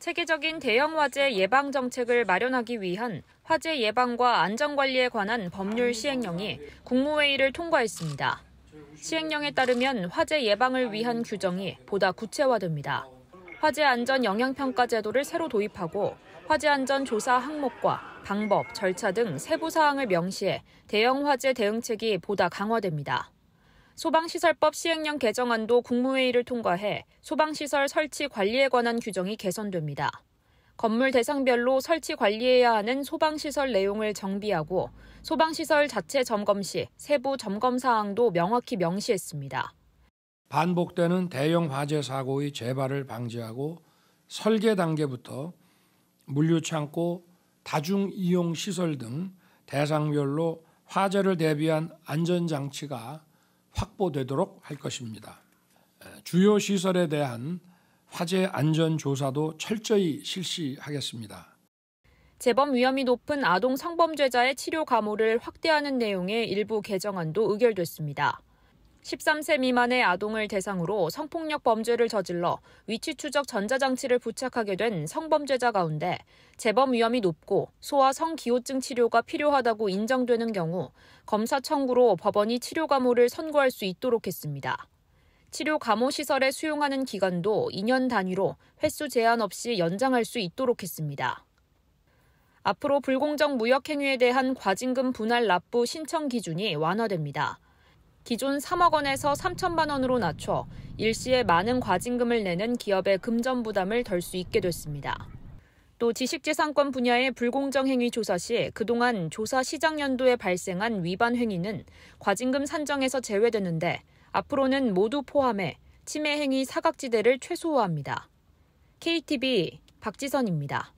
체계적인 대형 화재 예방 정책을 마련하기 위한 화재 예방과 안전관리에 관한 법률 시행령이 국무회의를 통과했습니다. 시행령에 따르면 화재 예방을 위한 규정이 보다 구체화됩니다. 화재 안전 영향평가 제도를 새로 도입하고 화재 안전 조사 항목과 방법, 절차 등 세부 사항을 명시해 대형 화재 대응책이 보다 강화됩니다. 소방시설법 시행령 개정안도 국무회의를 통과해 소방시설 설치 관리에 관한 규정이 개선됩니다. 건물 대상별로 설치 관리해야 하는 소방시설 내용을 정비하고 소방시설 자체 점검 시 세부 점검 사항도 명확히 명시했습니다. 반복되는 대형 화재 사고의 재발을 방지하고 설계 단계부터 물류창고, 다중이용 시설 등 대상별로 화재를 대비한 안전장치가 확보되도록 할 것입니다. 주요 시설에 대한 화재 안전 조사도 철저히 실시하겠습니다. 재범 위험이 높은 아동 성범죄자의 치료 감호를 확대하는 내용의 일부 개정안도 의결됐습니다. 13세 미만의 아동을 대상으로 성폭력 범죄를 저질러 위치 추적 전자장치를 부착하게 된 성범죄자 가운데 재범 위험이 높고 소아 성기호증 치료가 필요하다고 인정되는 경우 검사 청구로 법원이 치료 감호를 선고할 수 있도록 했습니다. 치료 감호 시설에 수용하는 기간도 2년 단위로 횟수 제한 없이 연장할 수 있도록 했습니다. 앞으로 불공정 무역 행위에 대한 과징금 분할 납부 신청 기준이 완화됩니다. 기존 3억 원에서 3천만 원으로 낮춰 일시에 많은 과징금을 내는 기업의 금전 부담을 덜 수 있게 됐습니다. 또 지식재산권 분야의 불공정 행위 조사 시 그동안 조사 시작 연도에 발생한 위반 행위는 과징금 산정에서 제외되는데 앞으로는 모두 포함해 침해 행위 사각지대를 최소화합니다. KTV 박지선입니다.